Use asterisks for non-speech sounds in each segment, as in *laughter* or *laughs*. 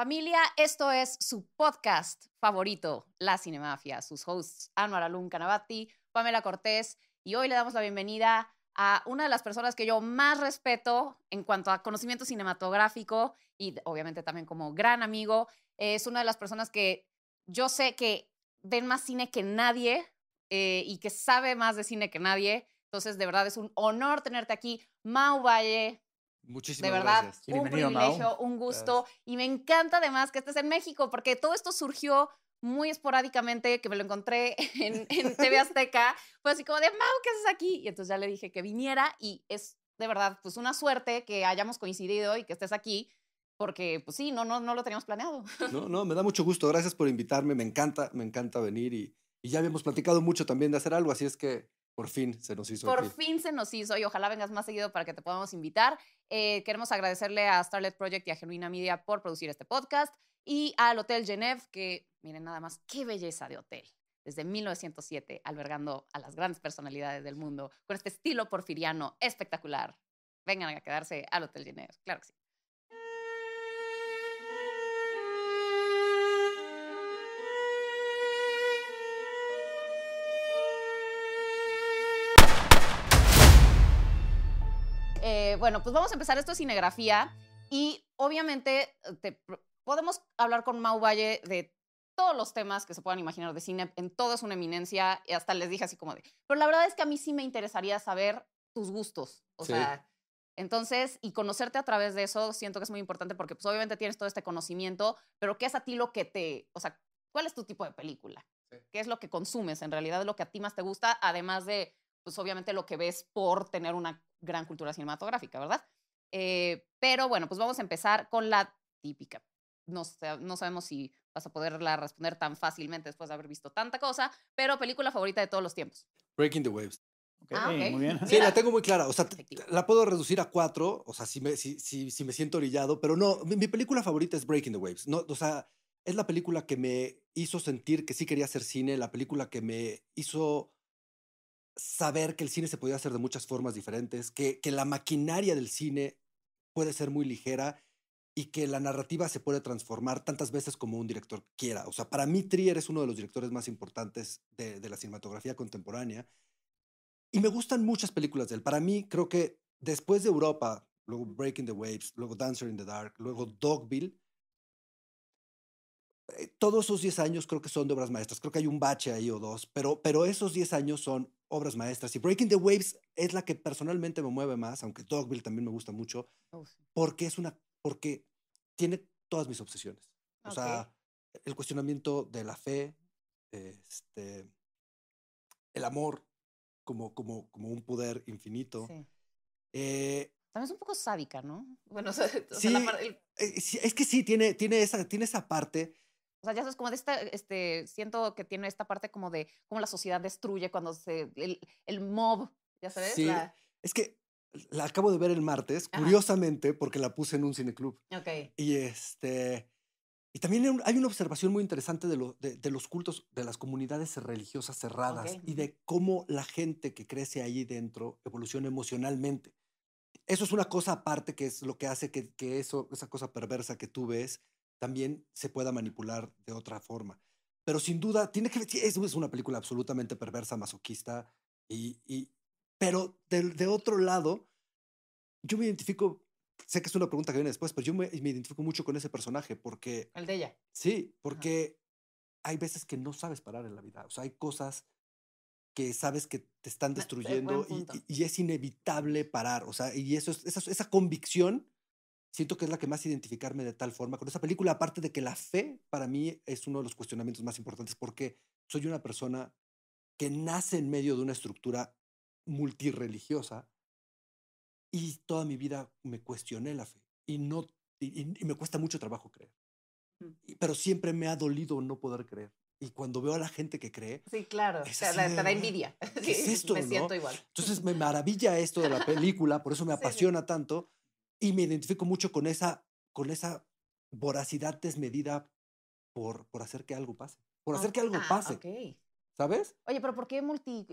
Familia, esto es su podcast favorito, La Cinemafia. Sus hosts, Anwar Alun Canavati, Pamela Cortés, y hoy le damos la bienvenida a una de las personas que yo más respeto en cuanto a conocimiento cinematográfico y obviamente también como gran amigo. Es una de las personas que yo sé que ven más cine que nadie eh, y que sabe más de cine que nadie. Entonces, de verdad es un honor tenerte aquí. Mau Valle, Muchísimas de verdad, un privilegio, un gusto. Y me encanta además que estés en México, porque todo esto surgió muy esporádicamente, que me lo encontré *laughs* en, en TV Azteca. Fue así como de, Mau, ¿qué haces aquí? Y entonces ya le dije que viniera y es de verdad, pues una suerte que hayamos coincidido y que estés aquí porque pues sí, no, no, no lo teníamos planeado. No, no, me da mucho gusto, gracias por invitarme, me encanta, me encanta venir y, ya habíamos platicado mucho también de hacer algo, así es que por fin se nos hizo. Por fin se nos hizo y ojalá vengas más seguido para que te podamos invitar. Eh, queremos agradecerle a Starlet Project y a Genuina Media por producir este podcast y al Hotel Genève, que miren nada más, qué belleza de hotel. Desde 1907, albergando a las grandes personalidades del mundo con este estilo porfiriano espectacular. Vengan a quedarse al Hotel Genève, claro que sí. Eh, bueno, pues vamos a empezar. Esto es cinegrafía y obviamente eh, podemos hablar con Mau Valle de todos los temas que se puedan imaginar de cine, en toda su eminencia, y hasta les dije así como de, pero la verdad es que a mí sí me interesaría saber tus gustos, o sea, entonces, y conocerte a través de eso, siento que es muy importante porque pues obviamente tienes todo este conocimiento, pero ¿qué es a ti lo que te, o sea, cuál es tu tipo de película? ¿Qué es lo que consumes en realidad, lo que a ti más te gusta, además de pues obviamente lo que ves por tener una gran cultura cinematográfica, ¿verdad? Eh, pero bueno, pues vamos a empezar con la típica. No, no sabemos si vas a poderla responder tan fácilmente después de haber visto tanta cosa, pero película favorita de todos los tiempos. Breaking the Waves. Ah, muy bien. Sí, la tengo muy clara. O sea, la puedo reducir a cuatro, o sea, si me, si, si, me siento orillado, pero no, mi, mi, película favorita es Breaking the Waves. No, o sea, es la película que me hizo sentir que sí quería hacer cine, la película que me hizo saber que el cine se podía hacer de muchas formas diferentes, que, la maquinaria del cine puede ser muy ligera y que la narrativa se puede transformar tantas veces como un director quiera. O sea, para mí Trier es uno de los directores más importantes de, de la cinematografía contemporánea y me gustan muchas películas de él. Para mí creo que después de Europa, luego Breaking the Waves, luego Dancer in the Dark, luego Dogville, eh, todos esos 10 años creo que son de obras maestras. Creo que hay un bache ahí o dos, pero, pero esos 10 años son obras maestras. Y Breaking the Waves es la que personalmente me mueve más, aunque Dogville también me gusta mucho, oh, porque es una, porque tiene todas mis obsesiones. Ah, o sea, el cuestionamiento de la fe, este, el amor como, como, como un poder infinito. Eh, también es un poco sádica, ¿no? es que sí, tiene, tiene, esa, tiene esa parte o sea, ya sabes, como de este, este, siento que tiene esta parte como de cómo la sociedad destruye cuando se, el, mob, ya sabes. Sí, es que la acabo de ver el martes, curiosamente, porque la puse en un cineclub. Ok. Y este... Y también hay una observación muy interesante de, de, los cultos, de las comunidades religiosas cerradas y de cómo la gente que crece ahí dentro evoluciona emocionalmente. Eso es una cosa aparte que es lo que hace que, que eso, esa cosa perversa que tú ves también se pueda manipular de otra forma. Pero sin duda, tiene que es, una película absolutamente perversa, masoquista, y, pero de, otro lado, yo me identifico, sé que es una pregunta que viene después, pero yo me, identifico mucho con ese personaje porque... El de ella. Sí, porque hay veces que no sabes parar en la vida, o sea, hay cosas que sabes que te están destruyendo y, es inevitable parar, o sea, y eso, esa, esa convicción siento que es la que más identificarme de tal forma con esa película, aparte de que la fe para mí es uno de los cuestionamientos más importantes porque soy una persona que nace en medio de una estructura multirreligiosa y toda mi vida me cuestioné la fe y, no, y, me cuesta mucho trabajo creer. Pero siempre me ha dolido no poder creer. Y cuando veo a la gente que cree. Sí, claro. te, da envidia. *laughs* me siento igual. Entonces me maravilla esto de la película, por eso me *laughs* apasiona tanto y me identifico mucho con esa, con esa voracidad desmedida por, por hacer que algo pase. Por hacer que algo ah, pase. ¿Sabes? Oye, pero ¿por qué multi,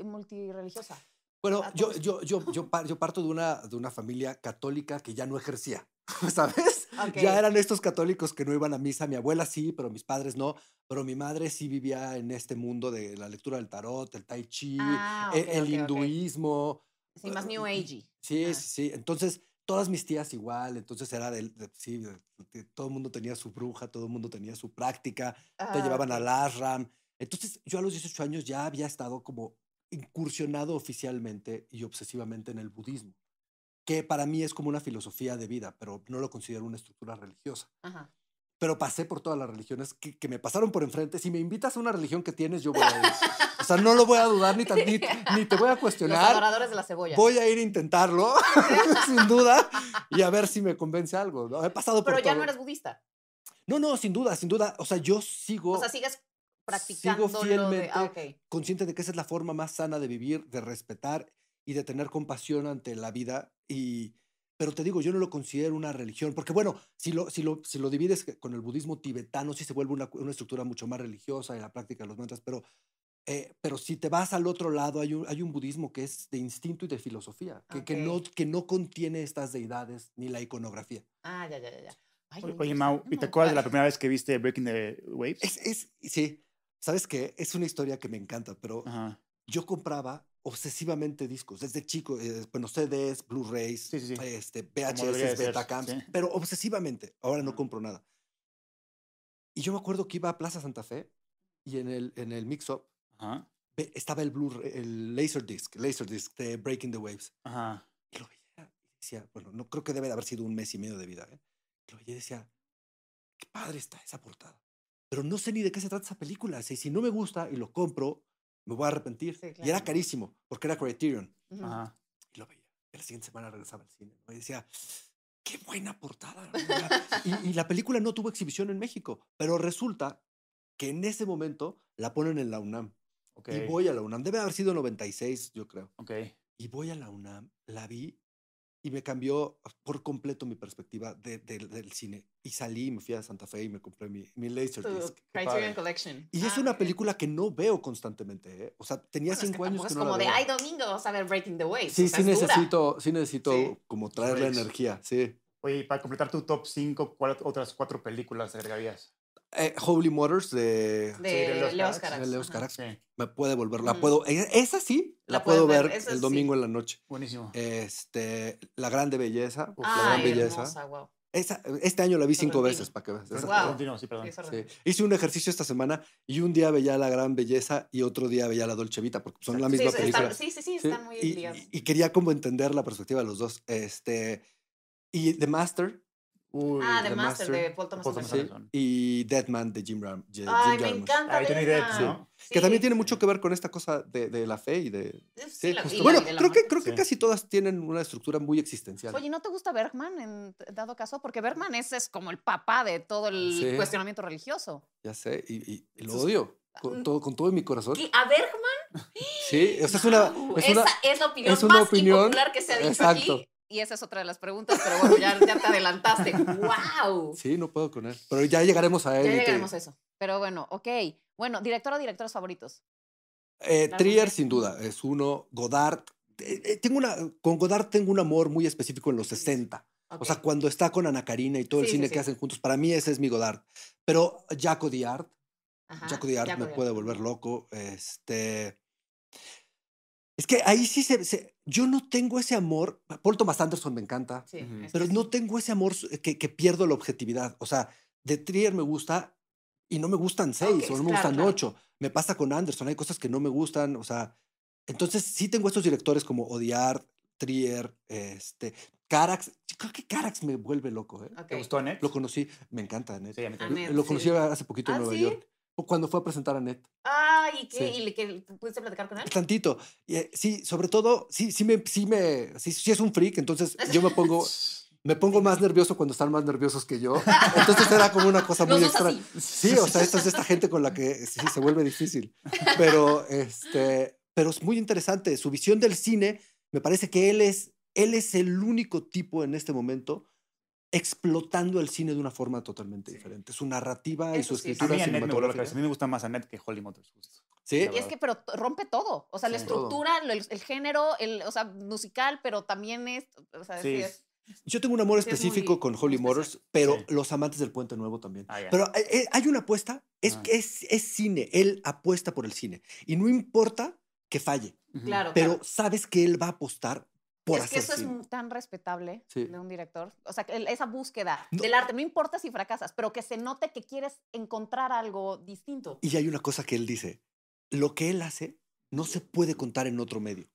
religiosa Bueno, ah, yo, yo, yo, *laughs* yo, parto de una, de una familia católica que ya no ejercía, *laughs* ¿sabes? Ya eran estos católicos que no iban a misa. Mi abuela sí, pero mis padres no. Pero mi madre sí vivía en este mundo de la lectura del tarot, el tai chi, ah, e, el, hinduismo. Sí, más eh, New Age. Sí, sí, sí. Entonces, todas mis tías igual, entonces era de, sí, todo el mundo tenía su bruja, todo el mundo tenía su práctica, te ah, llevaban al ASRAM. Entonces yo a los 18 años ya había estado como incursionado oficialmente y obsesivamente en el budismo, que para mí es como una filosofía de vida, pero no lo considero una estructura religiosa. Ajá pero pasé por todas las religiones que, me pasaron por enfrente. Si me invitas a una religión que tienes, yo voy a ir. O sea, no lo voy a dudar ni, *laughs* ni, te voy a cuestionar. Los de la cebolla. Voy a ir a intentarlo, *laughs* sin duda, y a ver si me convence algo. He pasado pero ya no eres budista. No, no, sin duda, sin duda. O sea, yo sigo. O sea, sigues practicando. Sigo fielmente, ah, consciente de que esa es la forma más sana de vivir, de respetar y de tener compasión ante la vida y pero te digo, yo no lo considero una religión, porque bueno, si lo, si lo, lo divides con el budismo tibetano, sí se vuelve una, una estructura mucho más religiosa en la práctica de los mantras, pero, eh, pero si te vas al otro lado, hay un, hay un budismo que es de instinto y de filosofía, que, que, no, que no contiene estas deidades ni la iconografía. Ah, ya, ya, ya. oye, Mau, ¿y te acuerdas de la primera vez que viste Breaking the Waves? Es, es, sí, sabes que es una historia que me encanta, pero yo compraba obsesivamente discos, desde chico, eh, bueno, CDs, Blu-rays, este, VHS, Betacam, pero obsesivamente. Ahora no compro nada. Y yo me acuerdo que iba a Plaza Santa Fe y en el, en el mix-up estaba el Blu el Laserdisc, Laserdisc de Breaking the Waves. Y lo veía y decía, bueno, no creo que debe de haber sido un mes y medio de vida. ¿eh? Y lo veía y decía, qué padre está esa portada. Pero no sé ni de qué se trata esa película. Y si no me gusta y lo compro, me voy a arrepentir. Y era carísimo, porque era Criterion. Y lo veía. Y la siguiente semana regresaba al cine. Y decía, qué buena portada. y, la película no tuvo exhibición en México, pero resulta que en ese momento la ponen en la UNAM. Y voy a la UNAM. Debe haber sido 96, yo creo. Y voy a la UNAM, la vi y me cambió por completo mi perspectiva de, del cine. Y salí, me fui a Santa Fe y me compré mi, mi Disc. Criterion Collection. Y es ah, una película que no veo constantemente. ¿eh? O sea, tenía bueno, cinco es que años que no es como de, ay, domingo, celebrating Breaking the way. Sí, o sea, sí, necesito, sí necesito, sí como traer la pues energía, sí. Oye, y para completar tu top 5, ¿cuáles otras cuatro películas agregarías? eh, Holy Motors de, de, Me puede volver, la mm. puedo. E, esa sí, la, puedo ver, el domingo en la noche. Buenísimo. Este, La Grande Belleza. la Gran Belleza. Hermosa, wow. este año la vi cinco veces, para que perdón. Hice un ejercicio esta semana y un día veía La Gran Belleza y otro día veía La Dolce Vita, porque son la misma película. sí, sí, sí, están muy bien. Y, y, quería como entender la perspectiva de los dos. Este, y The Master ah, además, de Paul Thomas, Anderson. Y Deadman de Jim, Ram, Ay, me encanta. Que también tiene mucho que ver con esta cosa de, la fe y de... Sí, bueno, creo, que, creo que casi todas tienen una estructura muy existencial. Oye, ¿no te gusta Bergman en dado caso? Porque Bergman es, como el papá de todo el cuestionamiento religioso. Ya sé, y, lo odio. Ah, mm. Con todo, con mi corazón. ¿A Bergman? Sí, o es una, es una, es la opinión que se ha dicho exacto. aquí y esa es otra de las preguntas, pero bueno, ya, te adelantaste. ¡Wow! Sí, no puedo con él. Pero ya llegaremos a él. Ya llegaremos a eso. Pero bueno, ok. Bueno, director o directores favoritos. Eh, Trier, sin duda, es uno. Godard. Eh, eh, tengo una, con Godard tengo un amor muy específico en los 60. O sea, cuando está con Ana Karina y todo el cine que hacen juntos, para mí ese es mi Godard. Pero Jaco Diart, Jaco Diart me puede volver loco. Este, es que ahí sí se yo no tengo ese amor. Paul Thomas Anderson me encanta, pero no tengo ese amor que, pierdo la objetividad. O sea, de Trier me gusta y no me gustan seis o no me gustan ocho. Me pasa con Anderson, hay cosas que no me gustan. O sea, entonces sí tengo estos directores como Odiar, Trier, este. Carax, creo que Carax me vuelve loco. ¿eh? ¿Te gustó Nets? Lo conocí, me encanta Nets, Sí, lo, conocí hace poquito en ah, Nueva York cuando fue a presentar a Net. Ah, ¿y qué? ¿Y que pudiste platicar con él? Tantito. Eh, sí, sobre todo, sí, sí me, sí me, sí, es un freak, entonces yo me pongo, *laughs* me pongo más nervioso cuando están más nerviosos que yo. *laughs* Entonces era como una cosa muy extraña. Sí, o sea, esta es esta gente con la que eh, se vuelve difícil. Pero, este, pero es muy interesante. Su visión del cine, me parece que él es, él es el único tipo en este momento explotando el cine de una forma totalmente diferente. Su narrativa y su escritura A mí me gusta más Annette que Holly Motors. Sí. Y es que pero rompe todo. O sea, la estructura, el, género, el, o sea, musical, pero también es... O yo tengo un amor específico con Holly Motors, pero los amantes del Puente Nuevo también. Ah, pero eh, eh, hay una apuesta, es, ah. es, es cine, él apuesta por el cine. Y no importa que falle. Claro, pero sabes que él va a apostar es que eso es tan respetable de un director. O sea, esa búsqueda del arte, no importa si fracasas, pero que se note que quieres encontrar algo distinto. Y hay una cosa que él dice, lo que él hace no se puede contar en otro medio.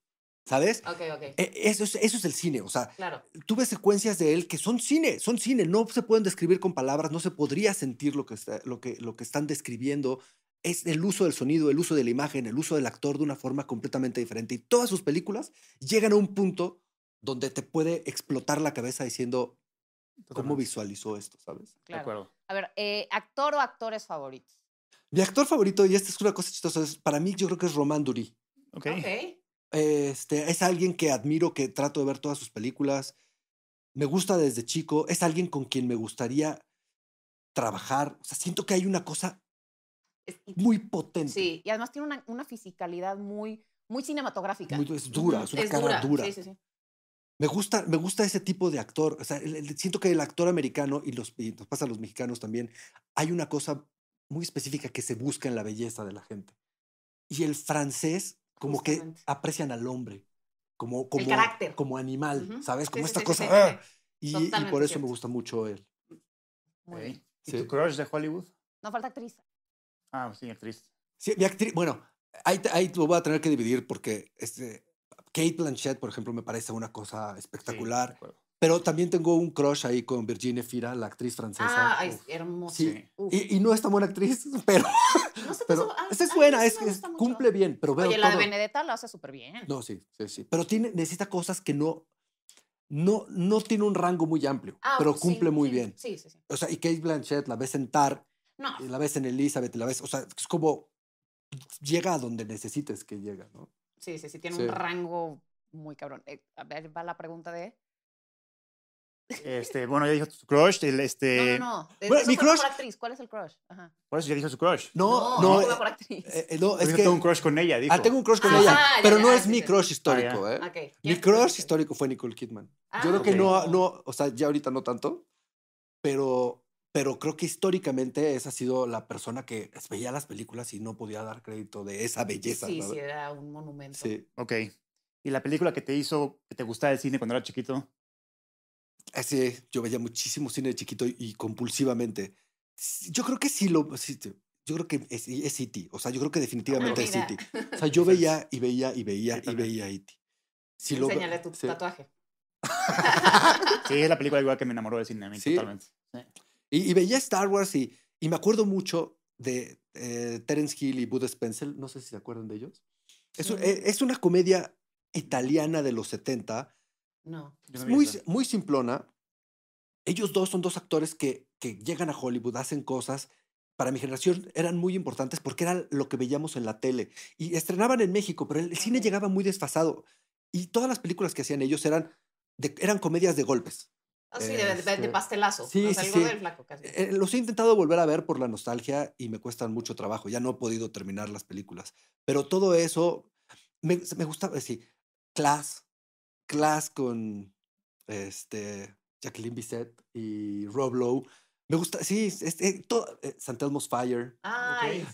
¿Sabes? Ok, ok. E, eso, es, el cine. O sea, claro. Tuve secuencias de él que son cine, son cine, no se pueden describir con palabras, no se podría sentir lo que, lo lo que están describiendo es el uso del sonido, el uso de la imagen, el uso del actor de una forma completamente diferente. Y todas sus películas llegan a un punto donde te puede explotar la cabeza diciendo cómo visualizó esto, ¿sabes? De acuerdo. A ver, eh, actor o actores favoritos. Mi actor favorito, y esta es una cosa chistosa, para mí yo creo que es Román Durí. Ok. Este, es alguien que admiro, que trato de ver todas sus películas. Me gusta desde chico. Es alguien con quien me gustaría trabajar. O sea, siento que hay una cosa es, muy potente. Sí, y además tiene una, una fisicalidad muy, muy cinematográfica. es dura, es una cara dura. Sí, sí, sí. Me gusta, me gusta ese tipo de actor. O sea, siento que el actor americano, y, los, nos pasa a los mexicanos también, hay una cosa muy específica que se busca en la belleza de la gente. Y el francés, como que aprecian al hombre, como, como, carácter. como animal, ¿sabes? Como esta cosa. ¡ah! Y, por eso me gusta mucho él. Eh, ¿Y tu crush de Hollywood? No falta actriz. Ah, pues sí, actriz. Sí, mi actriz. Bueno, ahí, lo voy a tener que dividir porque este, Kate Blanchett, por ejemplo, me parece una cosa espectacular. pero también tengo un crush ahí con Virginie Fira, la actriz francesa. Ah, es hermosa. Sí. Y, y, no es tan buena actriz, *laughs* pero. pero es buena, cumple bien. Pero veo Oye, la de Benedetta la hace súper bien. No, sí, sí, sí. Pero tiene, necesita cosas que no. No, no tiene un rango muy amplio, ah, pero cumple muy bien. Sí, sí, sí. O sea, y Kate Blanchett la ves sentar la ves en Elizabeth, la ves, o sea, es como llega a donde necesites que llegue, ¿no? Sí, sí, sí, tiene un rango muy cabrón. Eh, a ver, va la pregunta de... Este, bueno, ya dijo su crush. El, este... No, no, no. mi crush. actriz. ¿Cuál es el crush? Ajá. Por eso ya dijo su crush. No, no. No, eh, eh, es que... tengo un crush con ella, dijo. Ah, tengo un crush con ella. pero no es mi crush histórico, ¿eh? Mi crush histórico fue Nicole Kidman. Ah, Yo creo que no, no, o sea, ya ahorita no tanto, pero pero creo que históricamente esa ha sido la persona que veía las películas y no podía dar crédito de esa belleza. Sí, sí, era un monumento. Sí. Ok. ¿Y la película que te hizo que te gustaba el cine cuando era chiquito? Eh, sí, yo veía muchísimo cine de chiquito y compulsivamente. Yo creo que sí lo. Sí, yo creo que es, es e O sea, yo creo que ah, definitivamente es E.T. O sea, *laughs* yo veía y veía y veía y veía E.T. Si lo, tu tatuaje. *laughs* sí, es la película igual que me enamoró del cine a mí, totalmente. Y, veía Star Wars y, y, me acuerdo mucho de eh, Terence Hill y Bud Spencer, no sé si se acuerdan de ellos. Es, mm. e, una comedia italiana de los 70. No. Es muy, muy simplona. Ellos dos son dos actores que, llegan a Hollywood, hacen cosas, para mi generación eran muy importantes porque era lo que veíamos en la tele. Y estrenaban en México, pero el cine llegaba muy desfasado. Y todas las películas que hacían ellos eran, eran comedias de golpes. Ah, sí, de, este, pastelazo. Sí, eh, los he intentado volver a ver por la nostalgia y me cuestan mucho trabajo. Ya no he podido terminar las películas. Pero todo eso me, me gustaba. Sí, Class. Class con este, Jacqueline Bisset y Rob Lowe. Me gusta, sí, este, eh, eh, Santelmo's Fire.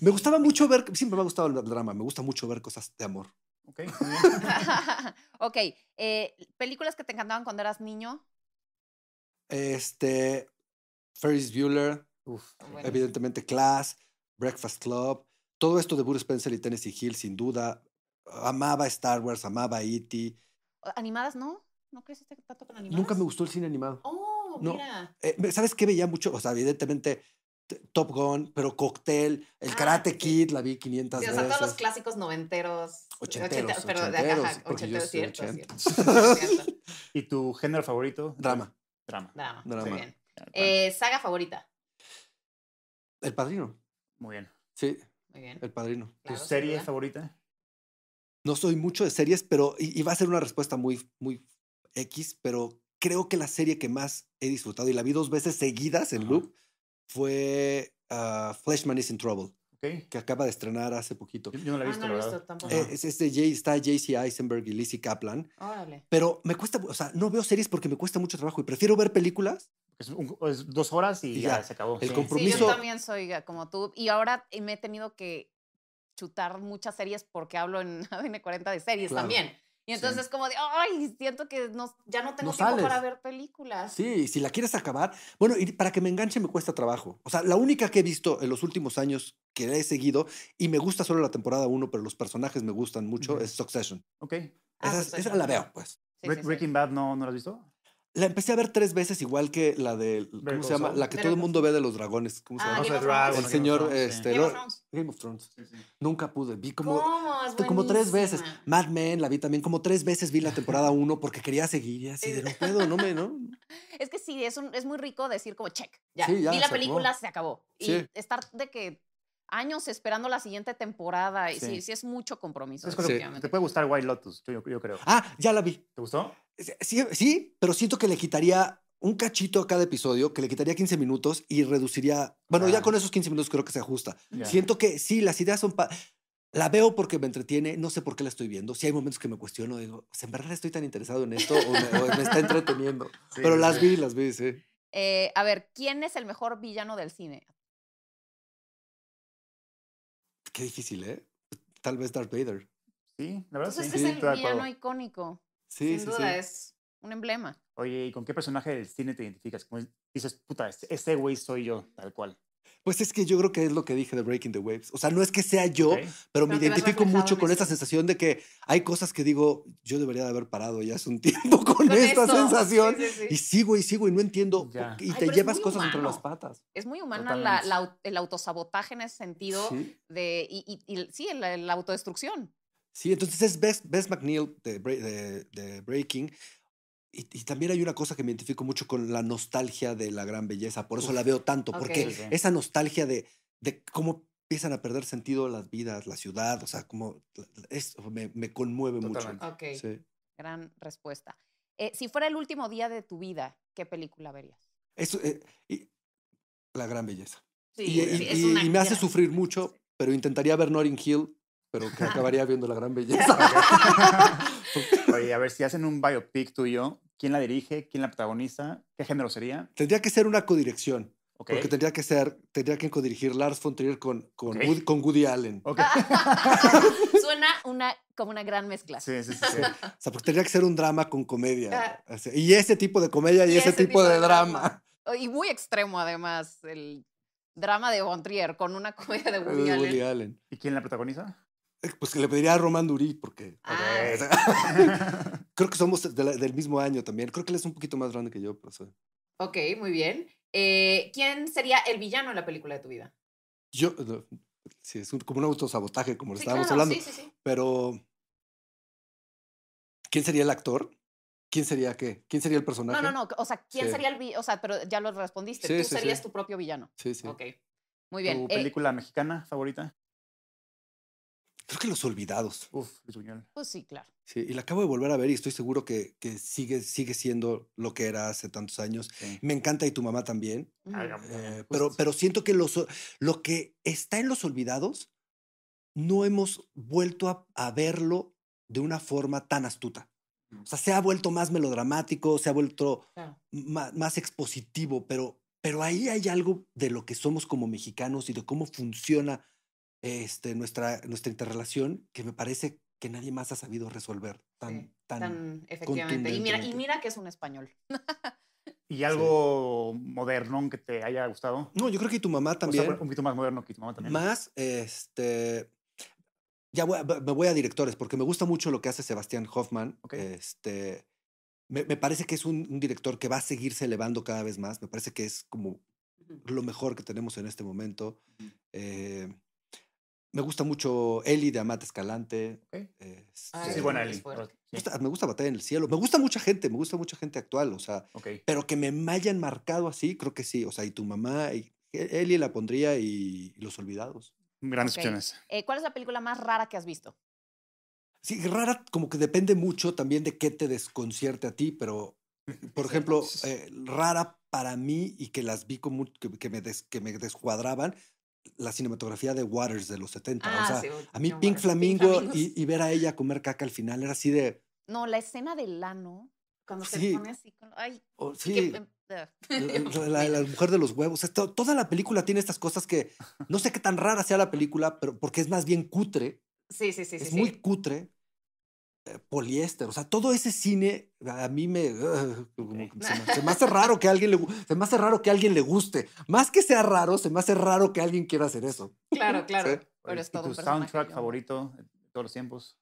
Me gustaba mucho ver, siempre me ha gustado el drama, me gusta mucho ver cosas de amor. Ok, *laughs* *laughs* ok, películas que te encantaban cuando eras niño. Este, Ferris Bueller, ah, evidentemente Class, Breakfast Club, todo esto de Bruce Spencer y Tennessee Hill, sin duda. Amaba Star Wars, amaba E.T. ¿Animadas no? ¿No creciste tanto con animadas? Nunca me gustó el cine animado. ¡Oh, mira! Eh, ¿Sabes qué veía mucho? O sea, evidentemente Top Gun, pero Cocktail, el ah, Karate Kid, la vi 500 sí, veces. O sea, todos los clásicos noventeros. Ochenteros. pero de acá, ochenteros, cierto, cierto. *laughs* ¿Y tu género favorito? Drama. Drama. Drama. bien. Eh, ¿Saga favorita? El Padrino. Muy bien. Sí. Muy bien. El Padrino. ¿Tu serie favorita? No soy mucho de series, pero iba a ser una respuesta muy, muy X, pero creo que la serie que más he disfrutado y la vi dos veces seguidas en loop fue ah, Fleshman is in Trouble que acaba de estrenar hace poquito. Yo, no la he ah, visto, tampoco. Eh, es, Jay, está JC Eisenberg y Lizzie Kaplan. Pero me cuesta, o sea, no veo series porque me cuesta mucho trabajo y prefiero ver películas. Es, dos horas y, ya, se acabó. El compromiso. yo también soy como tú y ahora me he tenido que chutar muchas series porque hablo en ADN *laughs* 40 de series también. Y entonces es como de, ay, siento que no, ya no tengo tiempo para ver películas. Sí, si la quieres acabar, bueno, y para que me enganche me cuesta trabajo. O sea, la única que he visto en los últimos años que he seguido y me gusta solo la temporada 1, pero los personajes me gustan mucho, es Succession. Ok. Ah, pues esa, la veo, pues. Breaking Bad, ¿no, ¿no la has visto? La empecé a ver tres veces, igual que la de. ¿Cómo se llama? La que todo el mundo ve de los dragones. Game of Thrones. El señor. Game of Thrones, Nunca pude. Vi como. como tres veces. Mad Men la vi también. Como tres veces vi la temporada uno porque quería seguir. Y así de no *laughs* puedo, no me, ¿no? Es que sí, es, es muy rico decir como check. Ya. vi la película, se acabó. Y estar de que años esperando la siguiente temporada. Y sí, es mucho compromiso. Te puede gustar White Lotus, yo, creo. Ah, ya la vi. ¿Te gustó? Sí, pero siento que le quitaría un cachito a cada episodio, que le quitaría 15 minutos y reduciría. Bueno, ya ah. con esos 15 minutos creo que se ajusta. Siento que sí, las ideas son. La veo porque me entretiene, no sé por qué la estoy viendo. Si hay momentos que me cuestiono, digo, ¿en verdad estoy tan interesado en esto o me, está entreteniendo? *laughs* Pero las vi, las vi, sí. Eh, a ver, ¿quién es el mejor villano del cine? Qué difícil, ¿eh? Tal vez Darth Vader. Sí, la verdad Entonces Es que sí, es el villano icónico. Sí, Sin sí, duda es un emblema. Oye, ¿y con qué personaje del cine te identificas? Como dices, puta, ese este güey soy yo, tal cual. Pues es que yo creo que es lo que dije de Breaking the Waves. O sea, no es que sea yo, pero me identifico mucho con esta sensación de que hay cosas que digo, yo debería de haber parado ya hace un *laughs* tiempo con, esta sensación. Y sigo y sigo y no entiendo. Y te llevas cosas entre las patas. Es muy humano el autosabotaje en ese sentido de, y, sí, la, autodestrucción. Sí, entonces es Bess, McNeil de, Breaking, y, también hay una cosa que me identifico mucho con la nostalgia de la gran belleza. Por eso la veo tanto, porque esa nostalgia de, de cómo empiezan a perder sentido las vidas, la ciudad, o sea, como eso me, me, conmueve mucho. Gran respuesta. Eh, si fuera el último día de tu vida, ¿qué película verías? Eso, eh, la gran belleza. y, y, me hace sufrir mucho, pero intentaría ver Notting Hill, pero que *laughs* acabaría viendo la gran belleza. *laughs* *laughs* Oye, a ver si hacen un biopic tuyo, ¿Quién la dirige? ¿Quién la protagoniza? ¿Qué género sería? Tendría que ser una codirección. Porque tendría que ser, tendría que codirigir Lars von Trier con, con, Woody, Allen. *laughs* Suena una, como una gran mezcla. Sí, sí, *laughs* sí, O sea, porque tendría que ser un drama con comedia. Ah. Y ese tipo de comedia y, ese, tipo, de, drama. Y muy extremo, además, el drama de von Trier con una comedia de Woody, Allen. ¿Y quién la protagoniza? Eh, pues que le pediría a Román Durí, porque *laughs* *laughs* creo que somos del mismo año también. Creo que él es un poquito más grande que yo, pero soy. Ok, muy bien. Eh, ¿Quién sería el villano en la película de tu vida? Yo, sí, es como un autosabotaje, como lo estábamos hablando. Sí, sí, pero, ¿quién sería el actor? ¿Quién sería qué? ¿Quién sería el personaje? No, no, no. O sea, ¿quién sería el villano? O sea, pero ya lo respondiste. Tú serías tu propio villano. Sí, sí. Ok. Muy bien. ¿Tu eh, película mexicana favorita? creo que Los Olvidados. Uf, es Pues sí, claro. Sí, y la acabo de volver a ver y estoy seguro que, sigue, sigue siendo lo que era hace tantos años. Me encanta y tu mamá también. Mm. Eh, pues pero, pero siento que los, lo que está en Los Olvidados no hemos vuelto a, verlo de una forma tan astuta. Mm. O sea, se ha vuelto más melodramático, se ha vuelto más, más, expositivo, pero, pero ahí hay algo de lo que somos como mexicanos y de cómo funciona este, nuestra, nuestra interrelación que me parece que nadie más ha sabido resolver tan, tan, efectivamente. Y mira, que es un español. *laughs* ¿Y algo moderno que te haya gustado? No, yo creo que tu mamá también. un poquito más moderno que tu mamá también. Más, este. Ya me voy a directores porque me gusta mucho lo que hace Sebastián Hoffman. Este, me, parece que es un, director que va a seguirse elevando cada vez más. Me parece que es como lo mejor que tenemos en este momento. Me gusta mucho Eli de Amate Escalante. Ah, este sí, buena Me gusta, Batalla en el Cielo. Me gusta mucha gente, me gusta mucha gente actual, o sea, pero que me hayan marcado así, creo que sí. O sea, y tu mamá, y e-, Eli la pondría y, Los Olvidados. Grandes opciones. Eh, ¿Cuál es la película más rara que has visto? Sí, rara, como que depende mucho también de qué te desconcierte a ti, pero, *laughs* por ejemplo, eh, rara para mí y que las vi como que, me que me descuadraban la cinematografía de Waters de los 70. o ah, sea, a mí Pink Flamingo y, ver a ella comer caca al final era así de... No, la escena del lano, cuando se pone así Ay, oh, sí. Ah. *laughs* la, mujer de los huevos. toda la película tiene estas cosas que no sé qué tan rara sea la película, pero porque es más bien cutre. Sí, sí, sí. Es muy cutre, eh, poliéster, o sea, todo ese cine a mí me, se, me, hace raro que alguien le raro que alguien le guste, más que sea raro, se me hace raro que alguien quiera hacer eso. Claro, *laughs* claro. ¿Y tu soundtrack favorito de todos los tiempos?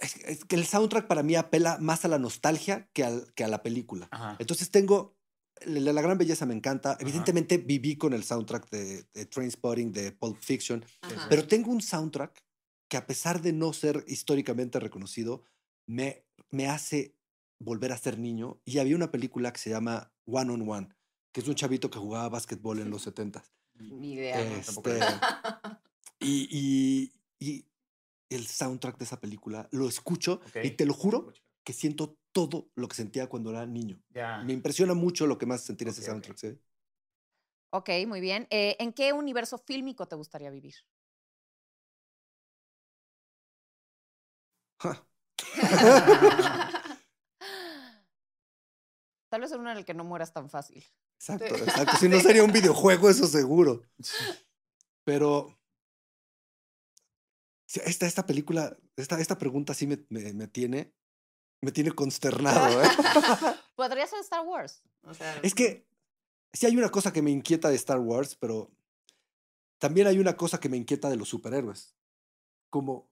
Es, que el soundtrack para mí apela más a la nostalgia que, al, que a la película. Entonces tengo la, gran belleza me encanta. Evidentemente viví con el soundtrack de, Train Trainspotting, de Pulp Fiction, pero tengo un soundtrack que a pesar de no ser históricamente reconocido, me, me hace volver a ser niño. Y había una película que se llama One on One, que es un chavito que jugaba básquetbol en los 70 *laughs* Ni idea. Este, *laughs* y, el soundtrack de esa película lo escucho y te lo juro que siento todo lo que sentía cuando era niño. Me impresiona mucho lo que más sentí en ese soundtrack. Okay. ok, muy bien. Eh, ¿En qué universo fílmico te gustaría vivir? *laughs* Tal vez en uno en el que no mueras tan fácil. Exacto, exacto. Si no sería un videojuego, eso seguro. Pero esta, esta película, esta, pregunta sí me, me, tiene me tiene consternado. ¿eh? *laughs* Podría ser Star Wars. es que sí hay una cosa que me inquieta de Star Wars, pero también hay una cosa que me inquieta de los superhéroes. Como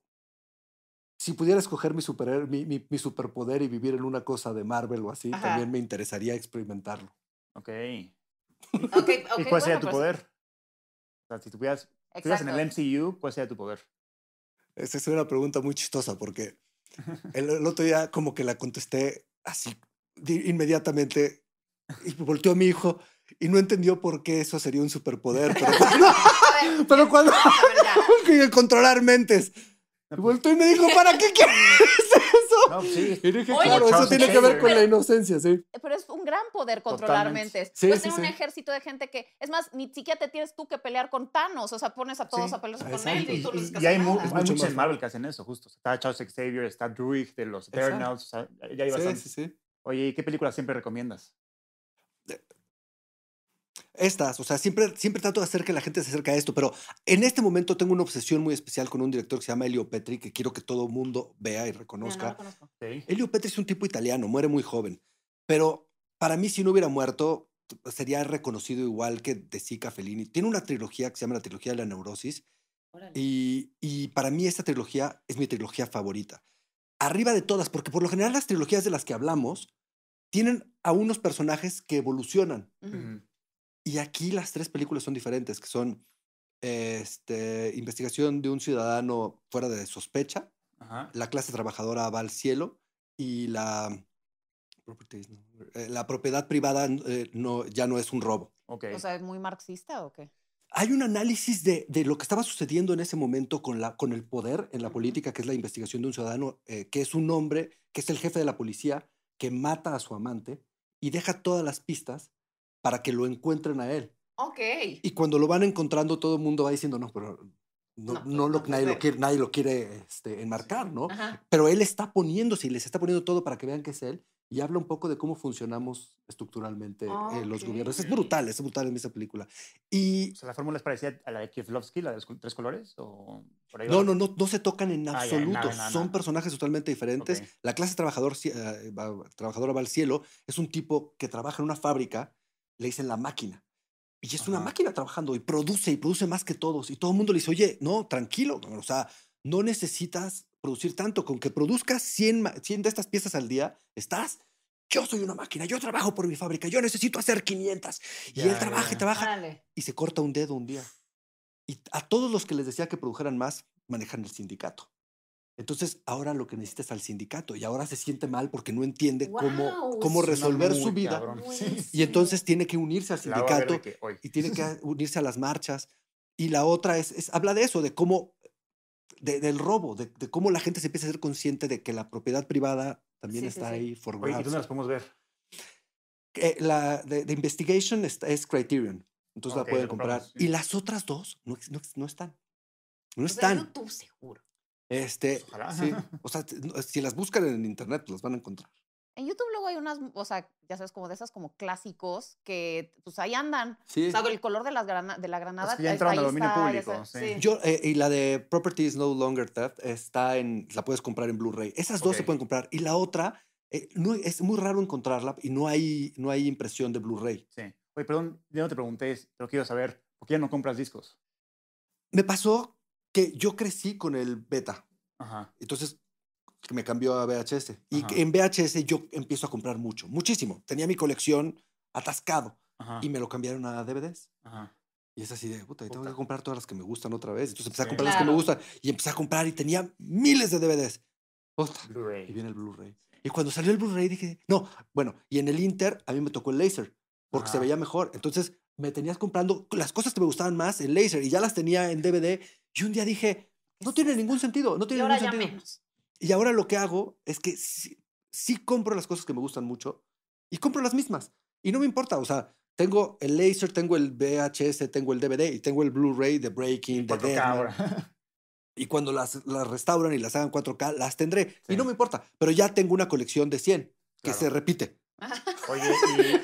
si pudiera escoger mi, super, mi, mi, superpoder y vivir en una cosa de Marvel o así, también me interesaría experimentarlo. Ok. okay, *laughs* ¿Y cuál sería tu pues poder? O sea, si tuvieras, estuvieras en el MCU, ¿cuál sería tu poder? Esa es una pregunta muy chistosa porque *laughs* el, otro día como que la contesté así inmediatamente y volteó a mi hijo y no entendió por qué eso sería un superpoder. Pero *laughs* pero cuando controlar mentes. Y vuelto pues. y me dijo, ¿para qué quieres eso? No, pues sí. Y dije, claro, pues, eso tiene que ver con la inocencia, sí. Pero es un gran poder controlar mentes. Sí, Puedes tener un ejército de gente que, es más, ni siquiera te tienes tú que pelear con Thanos, o sea, pones a todos a pelear con él y, tú hay, muchas en Marvel que hacen eso, justo. Está Charles Xavier, está Druid de los Eternals, o sea, ya hay bastante. Oye, ¿y qué película siempre recomiendas? Eh, estas, o sea, siempre, siempre trato de hacer que la gente se acerque a esto, pero en este momento tengo una obsesión muy especial con un director que se llama Elio Petri, que quiero que todo mundo vea y reconozca. Elio Petri es un tipo italiano, muere muy joven, pero para mí si no hubiera muerto, sería reconocido igual que De Sica Fellini. Tiene una trilogía que se llama la trilogía de la neurosis, y, y para mí esta trilogía es mi trilogía favorita. Arriba de todas, porque por lo general las trilogías de las que hablamos tienen a unos personajes que evolucionan. Y aquí las tres películas son diferentes, que son este, investigación de un ciudadano fuera de sospecha, la clase trabajadora va al cielo y la, eh, la propiedad privada eh, no, ya no es un robo. O sea, ¿es muy marxista o qué? Hay un análisis de, lo que estaba sucediendo en ese momento con, la, con el poder en la política, que es la investigación de un ciudadano, eh, que es un hombre, que es el jefe de la policía, que mata a su amante y deja todas las pistas para que lo encuentren a él. Ok. Y cuando lo van encontrando, todo el mundo va diciendo, no, pero no, lo, nadie, lo quiere, nadie lo quiere este, enmarcar, ¿no? Pero él está poniéndose y les está poniendo todo para que vean que es él y habla un poco de cómo funcionamos estructuralmente eh, los gobiernos. Es brutal, es brutal en esa película. Y, ¿La fórmula es parecida a la de la de los tres colores? O no, no, no, no se tocan en ah, absoluto. Son personajes totalmente diferentes. La clase trabajador, eh, trabajadora va al cielo. Es un tipo que trabaja en una fábrica le dicen la máquina. Y es una máquina trabajando y produce y produce más que todos. Y todo el mundo le dice, oye, no, tranquilo. O sea, no necesitas producir tanto. Con que produzcas 100, de estas piezas al día, estás. Yo soy una máquina, yo trabajo por mi fábrica, yo necesito hacer 500. y él trabaja y trabaja. Y se corta un dedo un día. Y a todos los que les decía que produjeran más, manejan el sindicato. Entonces, ahora lo que necesita es al sindicato y ahora se siente mal porque no entiende cómo, resolver su vida. Y entonces tiene que unirse al sindicato y tiene que *laughs* unirse a las marchas. Y la otra es, habla de eso, de cómo, del robo, de, cómo la gente se empieza a ser consciente de que la propiedad privada también está ahí formada. Oye, ¿y no las podemos ver? Eh, la de, Investigation es, Criterion, entonces la pueden comprar. Y las otras dos no, no, no están. No están. tú seguro. Este, *laughs* o sea, si las buscan en internet, las van a encontrar. En YouTube luego hay unas, o sea, ya sabes, como de esas como clásicos que pues ahí andan. Sí. O sea, el color de, las de la granada. ya entraron al dominio público. Eh, y la de Property No Longer Theft está en, la puedes comprar en Blu-ray. Esas dos se pueden comprar. Y la otra, eh, es muy raro encontrarla y no hay, no hay impresión de Blu-ray. Sí. Oye, perdón, ya no te pregunté, lo quiero saber, ¿por qué ya no compras discos? Me pasó que yo crecí con el beta. Ajá. Entonces me cambió a VHS. Y en VHS yo empiezo a comprar mucho, muchísimo. Tenía mi colección atascado y me lo cambiaron a DVDs. Ajá. Y es así de, puta, y tengo que comprar todas las que me gustan otra vez. Entonces empecé a comprar las que me gustan y empecé a comprar y tenía miles de DVDs. Puta. Y viene el Blu-ray. Y cuando salió el Blu-ray dije, no, bueno, y en el Inter a mí me tocó el laser porque se veía mejor. Entonces me tenías comprando las cosas que me gustaban más en laser y ya las tenía en DVD y un día dije, no tiene ningún sentido, no tiene ningún sentido. Menos. Y ahora lo que hago es que sí, compro las cosas que me gustan mucho y compro las mismas. Y no me importa, o sea, tengo el laser, tengo el VHS, tengo el DVD y tengo el Blu-ray de Breaking, de *laughs* Y cuando las, las, restauran y las hagan 4K, las tendré. Y no me importa, pero ya tengo una colección de 100 que se repite. *laughs* Oye, y...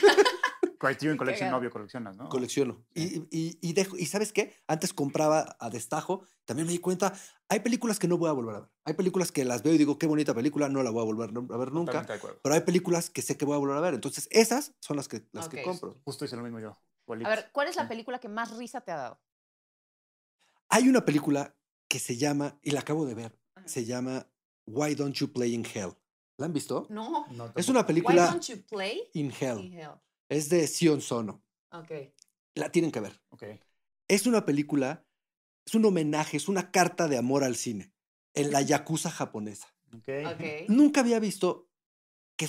Criterion Collection, obvio, coleccionas, ¿no? Colecciono. Y, dejo, y sabes qué? Antes compraba a destajo, también me di cuenta, hay películas que no voy a volver a ver. Hay películas que las veo y digo, qué bonita película, no la voy a volver a ver nunca. Pero hay películas que sé que voy a volver a ver. Entonces, esas son las que, las que compro. Justo hice lo mismo yo. A ver, ¿cuál es la película que más risa te ha dado? Hay una película que se llama, y la acabo de ver, se llama Why Don't You Play in Hell? ¿La han visto? No. es una película. Why don't you play? In hell. Es de Sion Sono. Ok. La tienen que ver. Ok. Es una película, es un homenaje, es una carta de amor al cine en la yakuza japonesa. Okay. Nunca había visto que,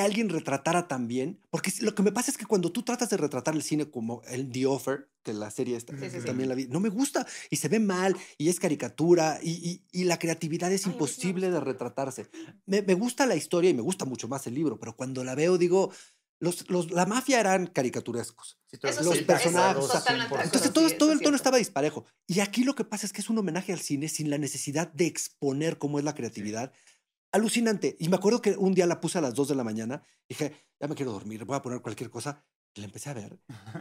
alguien retratara tan bien, porque lo que me pasa es que cuando tú tratas de retratar el cine como el The Offer, que la serie esta, también la vi, no me gusta y se ve mal y es caricatura y, la creatividad es imposible de retratarse. me gusta la historia y me gusta mucho más el libro, pero cuando la veo digo, los, los, la mafia eran caricaturescos. Sí, los personajes. entonces todo, todo el tono estaba disparejo. Y aquí lo que pasa es que es un homenaje al cine sin la necesidad de exponer cómo es la creatividad. Alucinante. Y me acuerdo que un día la puse a las 2 de la mañana. Dije, ya me quiero dormir, voy a poner cualquier cosa. Y la empecé a ver.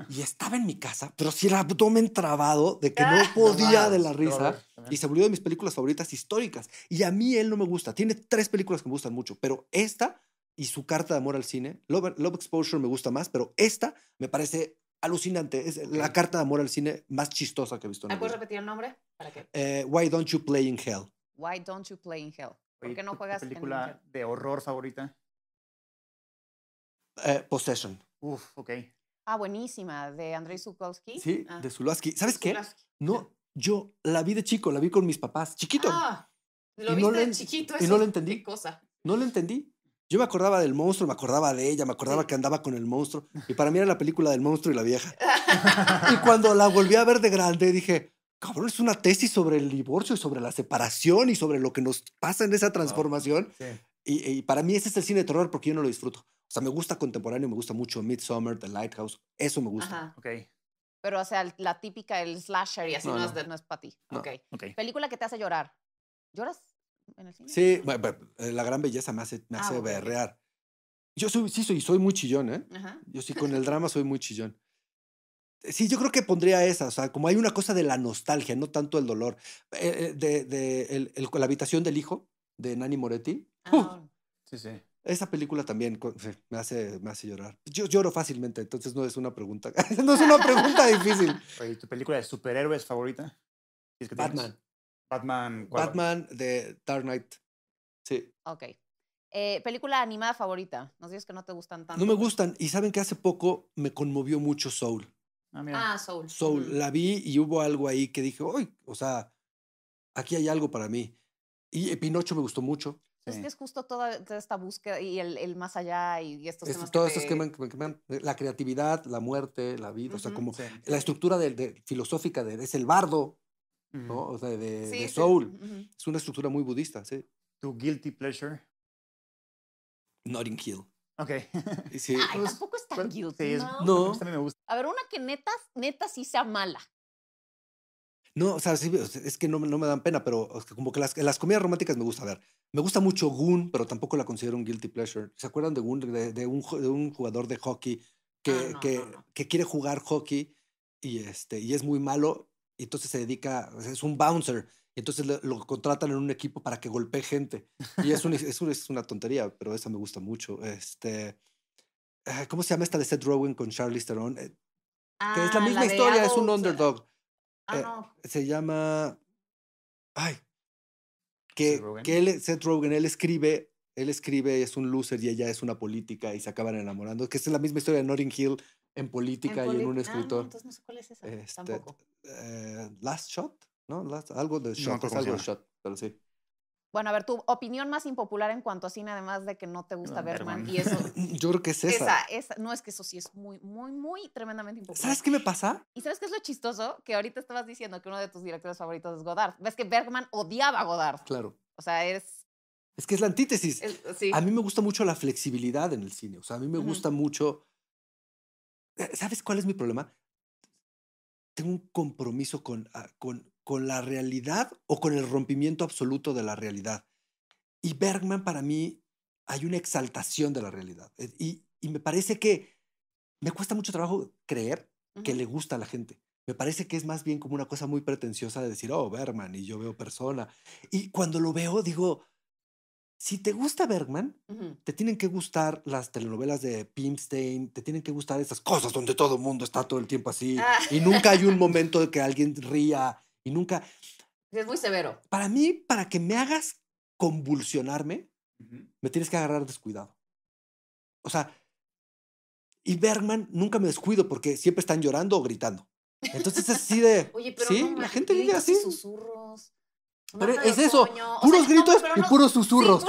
Y estaba en mi casa, pero si el abdomen trabado de que ah. no podía de la risa. Y se volvió de mis películas favoritas históricas. Y a mí él no me gusta. Tiene tres películas que me gustan mucho, pero esta y su carta de amor al cine. Love, Exposure me gusta más, pero esta me parece alucinante. Es la carta de amor al cine más chistosa que he visto. ¿Me puedes repetir el nombre? ¿Para qué? Eh, Why Don't You Play in Hell. Why Don't You Play in Hell. ¿Por qué no juegas ¿Tu película de horror favorita? Eh, Possession. Uf, ok. Ah, buenísima, de Andrei Zulowski. Sí, ah. de Zulowski. ¿Sabes qué? No, yo la vi de chico, la vi con mis papás, chiquito. Ah, lo de chiquito, Y no lo entendí. cosa. No lo entendí. Yo me acordaba del monstruo, me acordaba de ella, me acordaba que andaba con el monstruo. Y para mí era la película del monstruo y la vieja. *laughs* Y cuando la volví a ver de grande, dije, cabrón, es una tesis sobre el divorcio y sobre la separación y sobre lo que nos pasa en esa transformación. Y, para mí ese es el cine de terror porque yo no lo disfruto. O sea, me gusta contemporáneo, me gusta mucho Midsummer, The Lighthouse, eso me gusta. Okay. Pero, o sea, la típica, el slasher y así no, Es, no es para ti. Okay. ok. Película que te hace llorar. ¿Lloras? Sí, eh, la gran belleza me hace, me ah, hace berrear. Yo soy, sí soy, soy muy chillón, ¿eh? Yo sí con el *laughs* drama soy muy chillón. Sí, yo creo que pondría esa, o sea, como hay una cosa de la nostalgia, no tanto el dolor. Eh, eh, de, de el, la habitación del hijo de Nani Moretti. Ah, sí, sí. Esa película también me hace, me hace llorar. Yo lloro fácilmente, entonces no es una pregunta. *laughs* no es una pregunta difícil. *laughs* ¿Tu película de superhéroes favorita? ¿Es que Batman. Batman. Batman de Dark Knight. Sí. Ok. Eh, película animada favorita. Nos dices que no te gustan tanto. No me pues. gustan. Y saben que hace poco me conmovió mucho Soul. Ah, ah Soul. Soul. La vi y hubo algo ahí que dije, uy, o sea, aquí hay algo para mí. Y eh, Pinocho me gustó mucho. Pues es es justo toda, esta búsqueda y el, más allá y estos este, temas. que que, me, eh, la creatividad, la muerte, la vida, o sea, como la estructura de, filosófica de, es el bardo, ¿no? O sea, de, de soul. Es una estructura muy budista, sí. ¿Tu guilty pleasure? Notting Hill. Ok. Sí. Ay, pues, tampoco pues, es tan guilty. no. Pues, a ver, una que neta, neta sí sea mala. No, o sea, es que no, no me dan pena, pero como que las, las románticas me gusta a ver. Me gusta mucho Goon, pero tampoco la considero un guilty pleasure. ¿Se acuerdan de Goon, de, un, de un, jugador de hockey que, ah, que, que quiere jugar hockey y, este, y es muy malo, entonces se dedica, es un bouncer. Entonces lo, contratan en un equipo para que golpee gente. Y es, es, una tontería, pero esa me gusta mucho. Este, ah, ¿Cómo se llama esta de Seth Rogen con Charlize Theron? Eh, que es la ah, misma historia, es un underdog. Ah, eh, se llama... Ay. Que, que él, Seth Rogen, él escribe, él escribe, es un loser y ella es una política y se acaban enamorando. Que es la misma historia de Notting Hill en política y en un escritor. entonces no sé cuál es esa. Este, tampoco. Eh, last Shot, ¿no? algo de Shot, algo de Shot, pero sí. Bueno, a ver, tu opinión más impopular en cuanto a cine, además de que no te gusta Bergman, y eso. *laughs* Yo creo que es esa. No, es que eso sí es muy, muy, muy tremendamente impopular. ¿Sabes qué me pasa? ¿Y sabes qué es lo chistoso? Que ahorita estabas diciendo que uno de tus directores favoritos es Godard. Ves que Bergman odiaba a Godard. Claro. O sea, es. Es que es la antítesis. sí. A mí me gusta mucho la flexibilidad en el cine. O sea, a mí me gusta mucho. Eh, ¿Sabes cuál es mi problema? tengo un compromiso ah, con, con, la realidad o con el rompimiento absoluto de la realidad. Y Bergman para mí hay una exaltación de la realidad. Eh, y, me parece que me cuesta mucho trabajo creer que le gusta a la gente. Me parece que es más bien como una cosa muy pretenciosa de decir, oh, Bergman, y yo veo persona. Y cuando lo veo, digo, si te gusta Bergman, te tienen que gustar las telenovelas de Pimstein, te tienen que gustar esas cosas donde todo el mundo está todo el tiempo así ah. y nunca hay un *laughs* momento de que alguien ría y nunca... Es muy severo. Para mí, para que me hagas convulsionarme, me tienes que agarrar descuidado. O sea, y Bergman nunca me descuido porque siempre están llorando o gritando. Entonces es así de... *laughs* Oye, pero ¿sí? la gente vive así. Susurros. Pero es eso, puros gritos y puros susurros.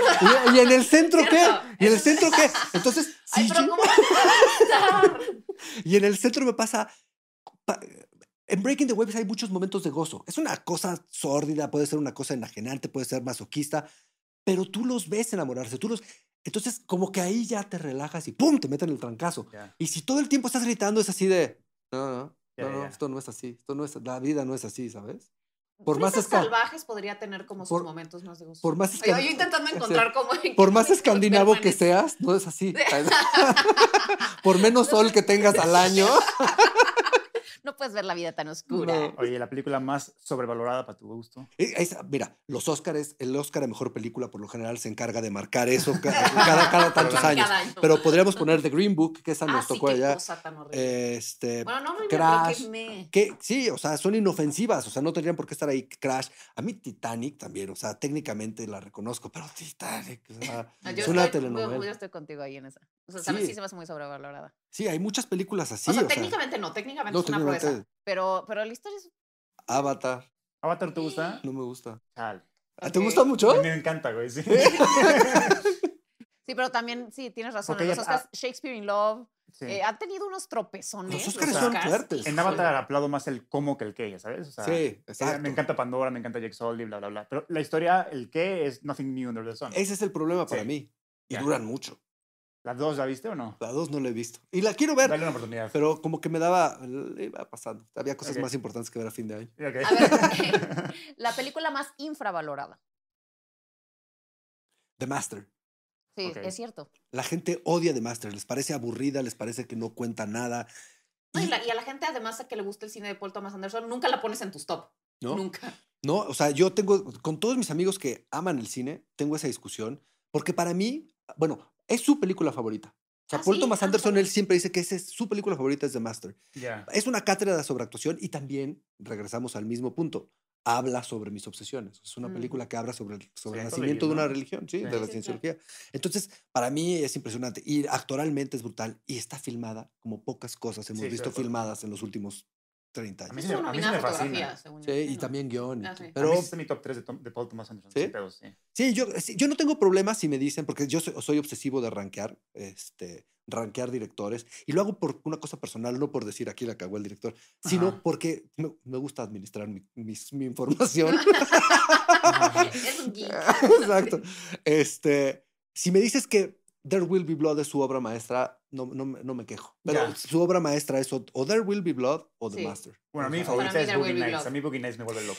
¿Y, en el centro *laughs* qué? ¿Y en el centro qué? Entonces, sí, *laughs* yo... *laughs* y en el centro me pasa... En Breaking the Waves hay muchos momentos de gozo. Es una cosa sórdida, puede ser una cosa enajenante, puede ser masoquista, pero tú los ves enamorarse, tú los... Entonces, como que ahí ya te relajas y ¡pum! te meten el trancazo. Y si todo el tiempo estás gritando, es así de... No, no, no, esto no es así, esto no es... La vida no es así, ¿sabes? por pues más salvajes podría tener como sus momentos más de gusto. yo intentando encontrar cómo. Por más escandinavo que seas, no es así. *laughs* *laughs* por menos sol que tengas al año no puedes ver la vida tan oscura. Oye, la película más sobrevalorada para tu gusto. Eh, mira, los Oscars, el Óscar de mejor película por lo general se encarga de marcar eso *laughs* cada, tantos años. Pero podríamos poner The Green Book, que esa ah, nos tocó allá. este, bueno, no, Crash, que, sí, o sea, son inofensivas, o sea, no tendrían por qué estar ahí Crash. A mí Titanic también, o sea, técnicamente la reconozco, pero Titanic, es una telenovela. yo estoy contigo ahí en esa. O sea, sí. sí se me muy sobrevalorada. Sí, hay muchas películas así. O sea, técnicamente no, técnicamente no, es una proeza. Pero, pero la historia es. Avatar. ¿Avatar te gusta? No me gusta. ¿Ah, ¿Te gusta mucho? A mí me encanta, güey. Sí. *laughs* sí, pero también, sí, tienes razón. Los Oscars, ah, Shakespeare in Love. Eh, ha tenido unos tropezones. Los Oscars, son fuertes. En Avatar aplaudo más el cómo que el qué, sabes. O sea, sí, eh, exacto. Me encanta Pandora, me encanta Jake Sully, bla, bla, bla. Pero la historia, el qué, es nothing new under the sun. Ese es el problema para mí. Y duran mucho. ¿La dos la viste o no? La dos no la he visto. Y la quiero ver. Dale una oportunidad. Pero como que me daba. iba pasando. Había cosas más importantes que ver a fin de año. *laughs* *laughs* la película más infravalorada. The Master. Sí, es cierto. La gente odia The Master. Les parece aburrida, les parece que no cuenta nada. y, a la gente, además, a que le gusta el cine de Paul Thomas Anderson, nunca la pones en tus top. No. Nunca. No, o sea, yo tengo. Con todos mis amigos que aman el cine, tengo esa discusión. Porque para mí, bueno, es su película favorita. O ah, Thomas Anderson, él siempre dice que es su película favorita, es The Master. Es una cátedra de sobreactuación y también, regresamos al mismo punto, habla sobre mis obsesiones. Es una mm. película que habla sobre, el, sobre nacimiento de una religión, de la cienciología. Entonces, para mí es impresionante y actoralmente es brutal y está filmada como pocas cosas hemos visto filmadas en los últimos 30 años. A mí, sí, me fascina. Sí, y también guión. Ah, pero, este mi top 3 de, de Paul Thomas Anderson. Sí, sí. yo, no tengo problemas si me dicen, porque yo soy, obsesivo de este, rankear, directores, y lo hago por una cosa personal, no por decir aquí la cagó el director, sino porque me, gusta administrar mi, mi, información. *laughs* es un geek. Exacto. Este, si me dices que There Will Be Blood es su obra maestra, no, me quejo. Pero su obra maestra es o, There Will Be Blood o The Master. Bueno, a mí favorita es Boogie Nights. A mí Boogie Nights me vuelve loco.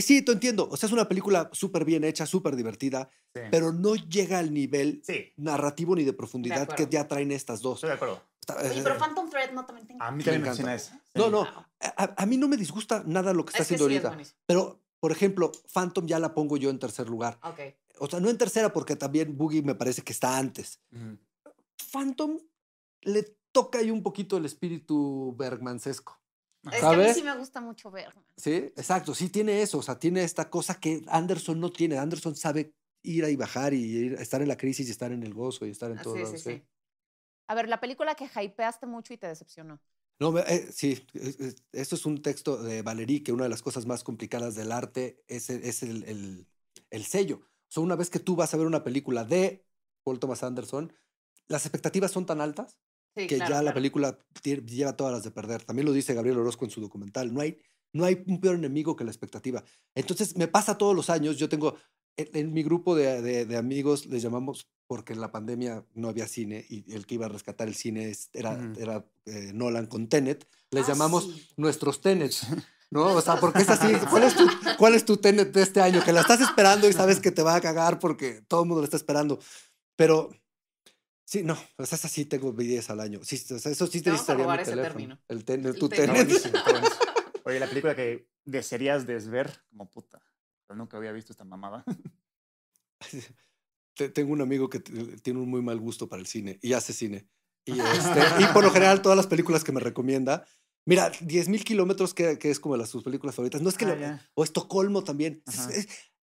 sí, te entiendo. O sea, es una película súper bien hecha, súper divertida, pero no llega al nivel narrativo ni de profundidad que ya traen estas dos. Estoy de acuerdo. Eh, pero Phantom Thread no también A mí también me, encanta. No, no. A, mí no me disgusta nada lo que está haciendo ahorita. pero, por ejemplo, Phantom ya la pongo yo en tercer lugar. O sea, no en tercera porque también Boogie me parece que está antes. Phantom le toca ahí un poquito el espíritu bergmanesco ¿sabes? a mí sí me gusta mucho Bergman. Sí, exacto, sí tiene eso, o sea, tiene esta cosa que Anderson no tiene. Anderson sabe ir y bajar y estar en la crisis y estar en el gozo y estar en todo. Sí, sí, sí. A ver, la película que hypeaste mucho y te decepcionó. No, eh, sí, esto es un texto de Valerie que una de las cosas más complicadas del arte es, el, el, sello. O sea, una vez que tú vas a ver una película de Paul Thomas Anderson, las expectativas son tan altas que ya la película lleva todas las de perder. También lo dice Gabriel Orozco en su documental. No hay, no hay un peor enemigo que la expectativa. Entonces, me pasa todos los años. Yo tengo, en, mi grupo de, amigos les llamamos porque en la pandemia no había cine y el que iba a rescatar el cine era, era eh, Nolan con Tenet. Les ah, llamamos nuestros Tenets. ¿no? O sea, porque es así. *laughs* ¿Cuál es, tu, ¿Cuál es tu tenet de este año? Que la estás esperando y sabes que te va a cagar porque todo el mundo la está esperando. Pero Sí, no, O sea, sí tengo videos al año. Sí, eso sí te estaría mi teléfono. El, ten, el, tu teléfono. *laughs* Oye, la película que desearías desver, como puta. Pero nunca había visto esta mamada. *laughs* tengo un amigo que tiene un muy mal gusto para el cine y hace cine. Y, este, y por lo *laughs* general, todas las películas que me recomienda. Mira, 10.000 kilómetros, que, es como de las sus películas favoritas. No es que. Ah, o Estocolmo también.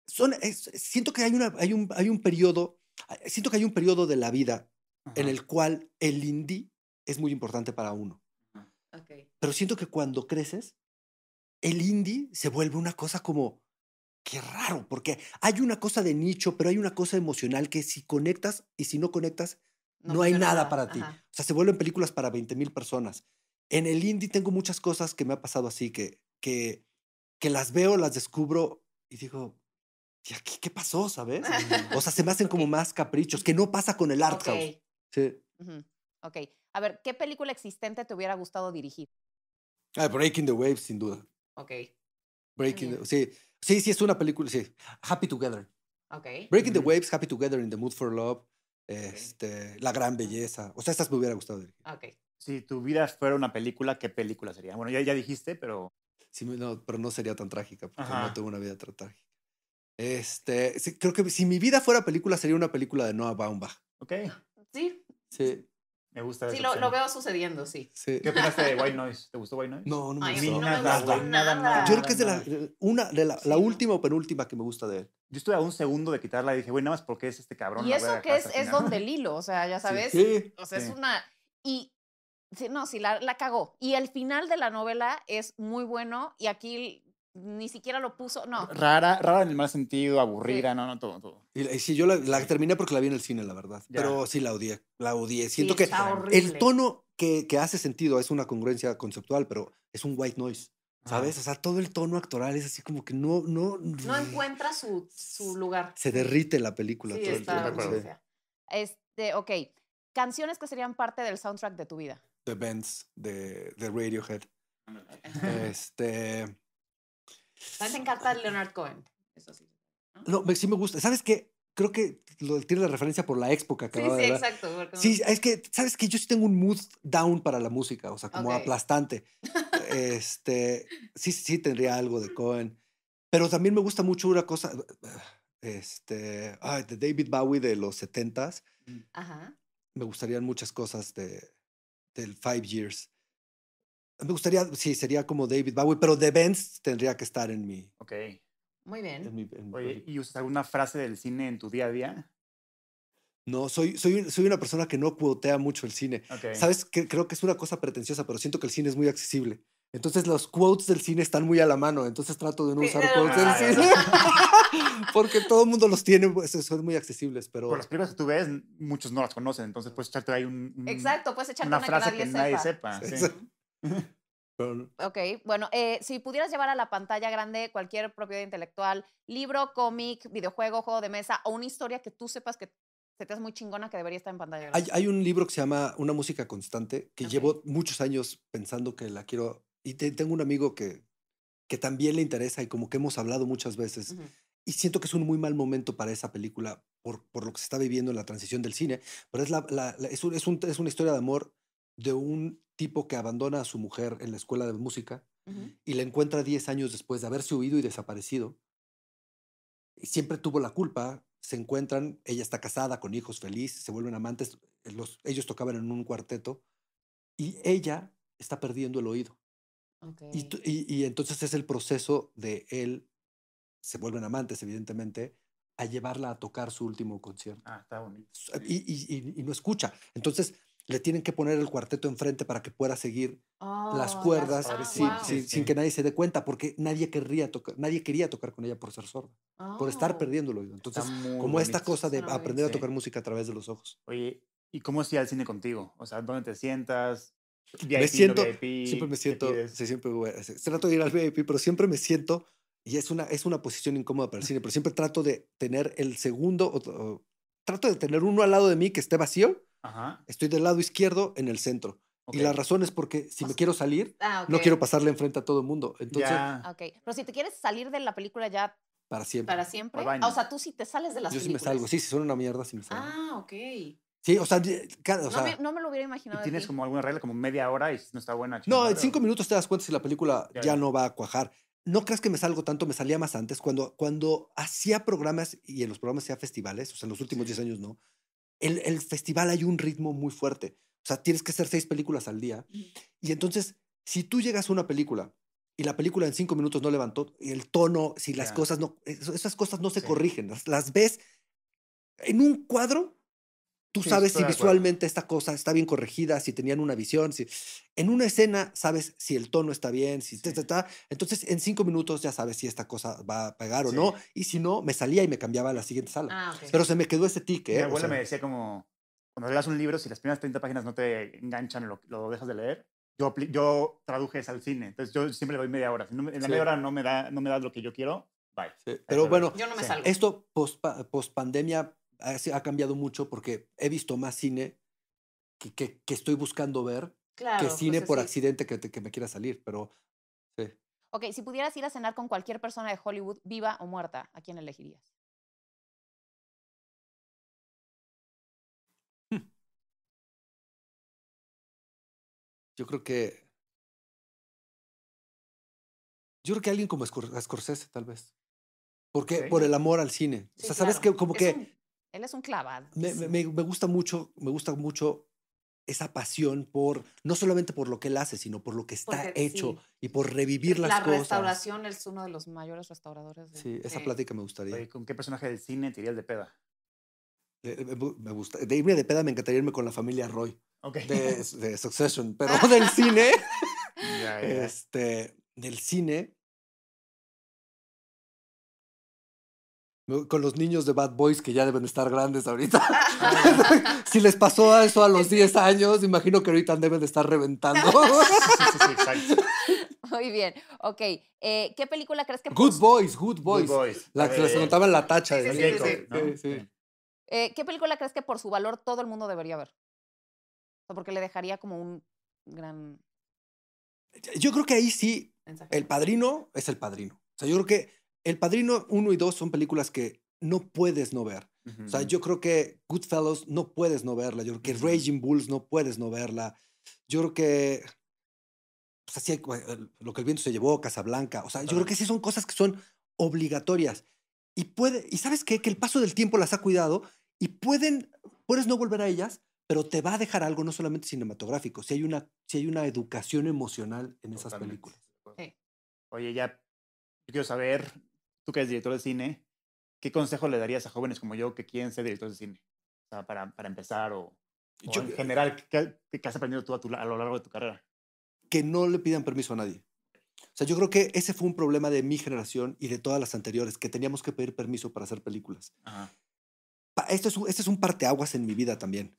son, siento que hay, una, hay, un, hay un periodo. Siento que hay un periodo de la vida en el cual el indie es muy importante para uno. Pero siento que cuando creces, el indie se vuelve una cosa como, qué raro, porque hay una cosa de nicho, pero hay una cosa emocional que si conectas y si no conectas, no, hay nada, para ti. O sea, se vuelven películas para 20 mil personas. En el indie tengo muchas cosas que me ha pasado así, que, que, que las veo, las descubro y digo, ¿y aquí qué pasó, sabes? *laughs* o sea, se me hacen como más caprichos, que no pasa con el art house. Sí. Ok. A ver, ¿qué película existente te hubiera gustado dirigir? Ah, Breaking the Waves, sin duda. Ok. Breaking sí. sí, sí, es una película, sí. Happy Together. Ok. Breaking the Waves, Happy Together, In the Mood for Love, este, La Gran Belleza. O sea, estas me hubiera gustado dirigir. Ok. Si tu vida fuera una película, ¿qué película sería? Bueno, ya, ya dijiste, pero... no, pero no sería tan trágica, porque no tengo una vida tan trágica. Este, creo que si mi vida fuera película, sería una película de Noah Baumbach. Ok. Sí, Sí. Me gusta Sí, lo, veo sucediendo, sí. ¿Qué opinas de White Noise? ¿Te gustó White Noise? No, no me, Ay, gustó. No me nada, nada, nada, Yo creo que es de la, una, de la, la, última o penúltima que me gusta de él. Yo estuve a un segundo de quitarla y dije, güey, nada más porque es este cabrón. Y eso que es, es donde el hilo, o sea, ya sabes. Sí. O sea, es una... Y no, sí, la, la cagó. Y el final de la novela es muy bueno y aquí ni siquiera lo puso, no. Rara, rara en el mal sentido, aburrida, no, no, todo, todo. Y, sí, yo la, terminé porque la vi en el cine, la verdad. Pero sí la odié, la odié. Siento que el tono que, hace sentido es una congruencia conceptual, pero es un white noise. Ah. ¿Sabes? O sea, todo el tono actoral es así como que no... No, no mm. encuentra su, lugar. Se derrite la película. todo está, el Este, ok. Canciones que serían parte del soundtrack de tu vida. The Bands, The de Radiohead. este... Me encanta encanta Leonard Cohen. Eso sí. No, sí me gusta. ¿Sabes qué? Creo que lo, tiene la referencia por la expo que acababa sí, sí, exacto. Sí, es que, ¿sabes que Yo sí tengo un mood down para la música, o sea, como aplastante. *laughs* este, sí, sí tendría algo de Cohen. Pero también me gusta mucho una cosa, este, de David Bowie de los 70s. Ajá. Me gustarían muchas cosas de, del Five Years. Me gustaría, sí, sería como David Bowie, pero The Benz tendría que estar en mi. Ok. Muy bien. ¿y usas alguna frase del cine en tu día a día? No, soy, soy, soy una persona que no cuotea mucho el cine. Sabes, creo que es una cosa pretenciosa, pero siento que el cine es muy accesible. Entonces los quotes del cine están muy a la mano, entonces trato de no usar quotes del cine. *laughs* *laughs* Porque todo el mundo los tiene, pues, eh, son muy accesibles, pero... Por las primeras que tú ves, muchos no las conocen, entonces puedes echarte ahí un... Exacto, puedes echarte una, frase que nadie, sepa. Sí. *laughs* ok, bueno, eh, si pudieras llevar a la pantalla grande cualquier propiedad intelectual, libro, cómic, videojuego, juego de mesa o una historia que tú sepas que se te es muy chingona que debería estar en pantalla grande. Hay, un libro que se llama Una música constante que llevo muchos años pensando que la quiero. Y tengo un amigo que, que también le interesa y como que hemos hablado muchas veces. Y siento que es un muy mal momento para esa película por, por lo que se está viviendo en la transición del cine. Pero es, es una historia de amor de un tipo que abandona a su mujer en la escuela de música y la encuentra 10 años después de haberse huido y desaparecido. Y siempre tuvo la culpa, se encuentran, ella está casada, con hijos, feliz, se vuelven amantes, ellos tocaban en un cuarteto y ella está perdiendo el oído. Y, entonces es el proceso de él, se vuelven amantes evidentemente, a llevarla a tocar su último concierto. Ah, está bonito. y, no escucha. Entonces, le tienen que poner el cuarteto enfrente para que pueda seguir las oh, cuerdas sin, que nadie se dé cuenta, porque nadie querría tocar, nadie quería tocar con ella por ser sorda, por estar oh. perdiendo Entonces, como esta cosa de aprender a tocar música a través de los ojos. Oye, ¿y cómo es ir al cine contigo? O sea, ¿dónde te sientas? me siento, siempre me siento, sí, siempre, trato de ir al VIP, pero siempre me siento, y es una, es una posición incómoda para el cine, pero siempre trato de tener el segundo, trato de tener uno al lado de mí que esté vacío Estoy del lado izquierdo en el centro. Y la razón es porque si me quiero salir, ah, no quiero pasarle enfrente a todo el mundo. Entonces, Pero si te quieres salir de la película ya para siempre. Para siempre. Ah, o sea, tú si te sales de película. Yo sí me salgo. Sí, si son una mierda, sí me salgo. Ah, ok. Sí, o sea, no, me, lo hubiera imaginado. ¿Tienes como alguna regla, como media hora y no está buena? no, en cinco minutos te das cuenta si la película ya, no va a cuajar. No creas que me salgo tanto, me salía más antes. Cuando, cuando hacía programas y en los programas hacía festivales, o sea, en los últimos diez años no, el, festival hay un ritmo muy fuerte. O sea, tienes que hacer seis películas al día. Y entonces, si tú llegas a una película y la película en cinco minutos no levantó, y el tono, si las cosas no, esas cosas no se corrigen, las ves en un cuadro Tú sabes si visualmente esta cosa está bien corregida, si tenían una visión, si en una escena sabes si el tono está bien, si está entonces en cinco minutos ya sabes si esta cosa va a pegar o no y si no me salía y me cambiaba a la siguiente sala. Ah, pero se me quedó ese tique. Mi ¿eh? abuela me decía como cuando leas un libro si las primeras 30 páginas no te enganchan lo, dejas de leer. Yo, yo traduje eso al cine, entonces yo siempre le doy media hora. Si en la media hora no me da no me da lo que yo quiero. Bye. Pero bueno, esto post, post pandemia ha, cambiado mucho porque he visto más cine que, estoy buscando ver que pues cine por accidente que, me quiera salir, pero sí. Ok, si pudieras ir a cenar con cualquier persona de Hollywood, viva o muerta, ¿a quién elegirías? Hmm. Yo creo que. Yo creo que alguien como Scorsese, tal vez. ¿por qué? por el amor al cine. o sea, sabes que como que. Él es un clavado. Me, gusta mucho, me gusta mucho esa pasión por, no solamente por lo que él hace, sino por lo que está hecho y por revivir las la cosas. La restauración es uno de los mayores restauradores. De... Sí, esa plática me gustaría. ¿Con qué personaje del cine te iría de peda? Eh, eh, me gusta. De irme de peda me encantaría irme con la familia Roy. Okay. De, *laughs* Succession, pero *laughs* del cine. Este, del cine, con los niños de Bad Boys que ya deben estar grandes ahorita. *laughs* si les pasó eso a los 10 años, imagino que ahorita deben de estar reventando. *laughs* Muy bien, ok. Eh, ¿Qué película crees que... Good Boys, Good Boys. La que se notaba en la tacha. de sí, eh, ¿Qué película crees que por su valor todo el mundo debería ver? porque le dejaría como un gran... Yo creo que ahí sí, el padrino es el padrino. O sea, yo creo que el Padrino 1 y 2 son películas que no puedes no ver. O sea, yo creo que Goodfellas no puedes no verla. Yo creo que Raging Bulls no puedes no verla. Yo creo que. sea, pues, lo que el viento se llevó, Casablanca. O sea, yo creo que sí son cosas que son obligatorias. Y puede. Y sabes qué? Que el paso del tiempo las ha cuidado y pueden. Puedes no volver a ellas, pero te va a dejar algo no solamente cinematográfico. Si hay una, si hay una educación emocional en esas películas. Oye, ya. Yo quiero saber tú que eres director de cine, ¿qué consejo le darías a jóvenes como yo que quieren ser directores de cine? O sea, para, para empezar o, en general, ¿qué, has aprendido tú a, lo largo de tu carrera? Que no le pidan permiso a nadie. O sea, yo creo que ese fue un problema de mi generación y de todas las anteriores, que teníamos que pedir permiso para hacer películas. Ajá. Esto, es un, esto es un parteaguas en mi vida también.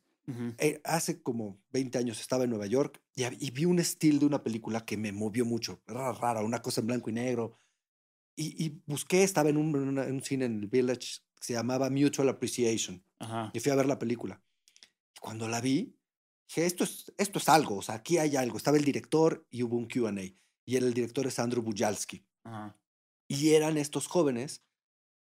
Eh, hace como 20 años estaba en Nueva York y, y vi un estilo de una película que me movió mucho. Rara, rara, una cosa en blanco y negro, y, busqué, estaba en un, cine en el Village que se llamaba Mutual Appreciation. Y fui a ver la película. Y cuando la vi, dije, esto es, esto es algo, o sea, aquí hay algo. Estaba el director y hubo un QA. Y el director es Andrew Bujalski. Y eran estos jóvenes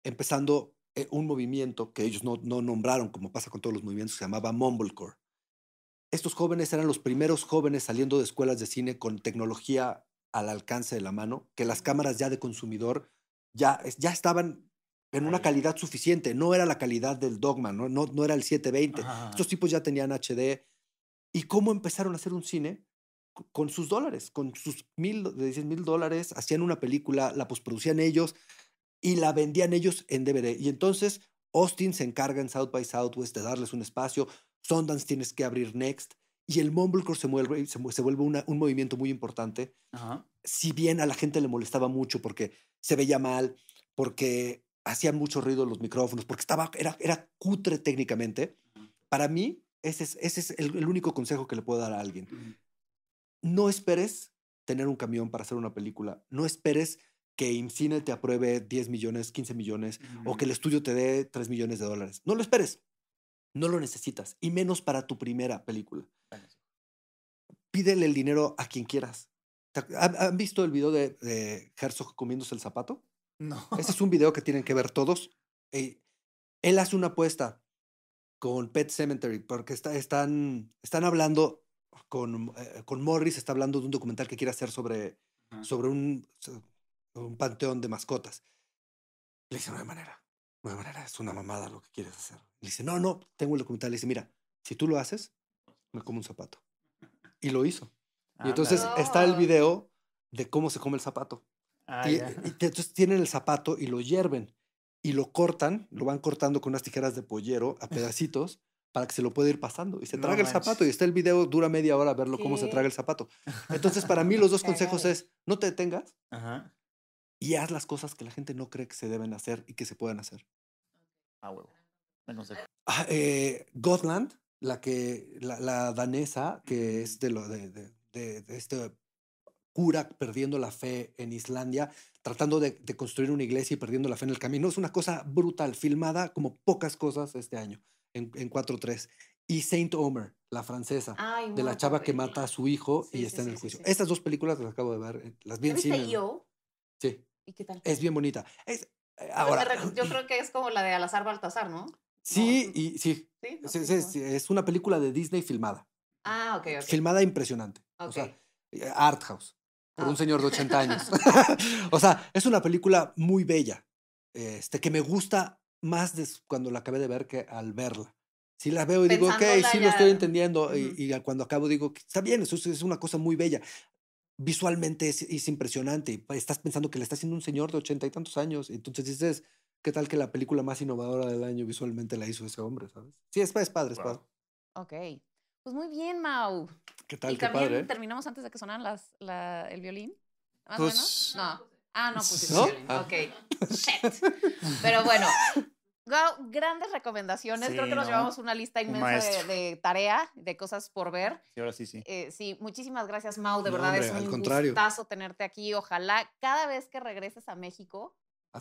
empezando eh, un movimiento que ellos no, no nombraron, como pasa con todos los movimientos, se llamaba Mumblecore. Estos jóvenes eran los primeros jóvenes saliendo de escuelas de cine con tecnología al alcance de la mano, que las cámaras ya de consumidor ya, ya estaban en una calidad suficiente, no era la calidad del Dogma, no, no, era el 720. Estos tipos ya tenían HD. ¿Y cómo empezaron a hacer un cine? Con sus dólares, con sus mil, de 10 mil dólares, hacían una película, la posproducían ellos y la vendían ellos en DVD. Y entonces Austin se encarga en South by Southwest de darles un espacio, Sundance tienes que abrir Next, y el mumblecore se, se, se vuelve un movimiento muy importante. Si bien a la gente le molestaba mucho porque se veía mal, porque hacían mucho ruido los micrófonos, porque estaba, era, era cutre técnicamente, para mí ese es, el, único consejo que le puedo dar a alguien. No esperes tener un camión para hacer una película, no esperes que IMCINE te apruebe 10 millones, 15 millones, o que el estudio te dé 3 millones de dólares. No lo esperes. No lo necesitas, y menos para tu primera película. Pídele el dinero a quien quieras. ¿Han visto el video de, de Herzog comiéndose el zapato? No. Ese es un video que tienen que ver todos. Eh, él hace una apuesta con Pet Cemetery, porque están, están hablando con, eh, con, Morris, está hablando de un documental que quiere hacer sobre, sobre un, un, panteón de mascotas. Le dicen de manera manera es una mamada lo que quieres hacer. Le dice, no, no, tengo el documental. dice, mira, si tú lo haces, me como un zapato. Y lo hizo. y ah, entonces está el video de cómo se come el zapato. Ah, y, entonces tienen el zapato y lo hierven y lo cortan, lo van cortando con unas tijeras de pollero a pedacitos para que se lo pueda ir pasando. Y se traga el zapato y está el video, dura media hora verlo cómo se traga el zapato. *laughs* Entonces, para mí los dos consejos es, no te detengas, Ajá y haz las cosas que la gente no cree que se deben hacer y que se pueden hacer. Ah, huevo. No sé. ah, Godland, la, que, la, danesa, que es de, lo, de, de, este cura perdiendo la fe en Islandia, tratando de, de, construir una iglesia y perdiendo la fe en el camino. Es una cosa brutal, filmada como pocas cosas este año, en, en 3 Y Saint Omer, la francesa, de la chava que mata a su hijo y está en el juicio. Estas dos películas las acabo de ver, eh, las vi en cine. Yo? Sí. Es bien bonita. Eh, ahora, yo creo *laughs* que es como la de Alazar Baltasar, ¿no? Sí, y sí. es, una película de Disney filmada. Ah, ok, Filmada impresionante. Okay. Eh, art house. Por un ah. señor de 80 años. *laughs* *laughs* o sea, es una película muy bella. Este, que me gusta más cuando la acabé de ver que al verla. Si la veo y digo, ok, sí lo estoy entendiendo, y, y, cuando acabo digo, está bien, eso es una cosa muy bella visualmente es, impresionante. Estás pensando que le está haciendo un señor de ochenta y tantos años. Entonces dices, ¿qué tal que la película más innovadora del año visualmente la hizo ese hombre? ¿sabes? Sí, es, padre, es padre. Ok. Pues muy bien, Mau. ¿Qué tal? qué padre, también ¿eh? terminamos antes de que sonaran el violín? ¿Más o menos? Pues no. Ah, no, pues El violín. Ah. Ok. Pero bueno, grandes recomendaciones. Creo que nos llevamos una lista inmensa de, tarea, de cosas por ver. y ahora sí, sí. Eh, sí, muchísimas gracias, Mau. De verdad es un contrario. gustazo tenerte aquí. Ojalá cada vez que regreses a México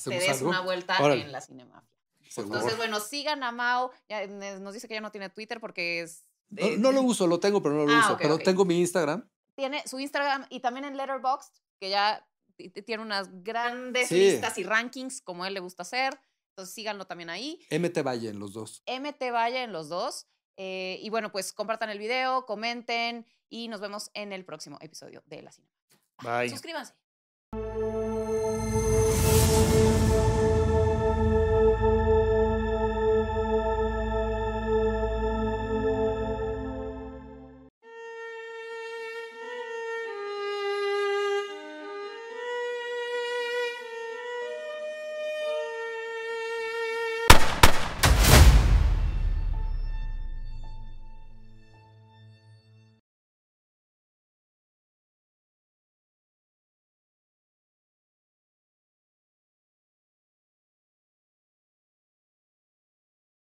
te des una vuelta en la Cinemafia. Entonces, bueno, sigan a Mau. Eh, nos dice que ya no tiene Twitter porque es. no, eh, lo uso, lo tengo, pero no lo ah, uso. pero tengo mi Instagram. Tiene su Instagram y también en Letterboxd, que ya tiene unas grandes listas y rankings como él le gusta hacer. Entonces síganlo también ahí. MT Valle en los dos. MT Valle en los dos. Eh, y bueno, pues compartan el video, comenten y nos vemos en el próximo episodio de La Cinema. Bye. Suscríbanse.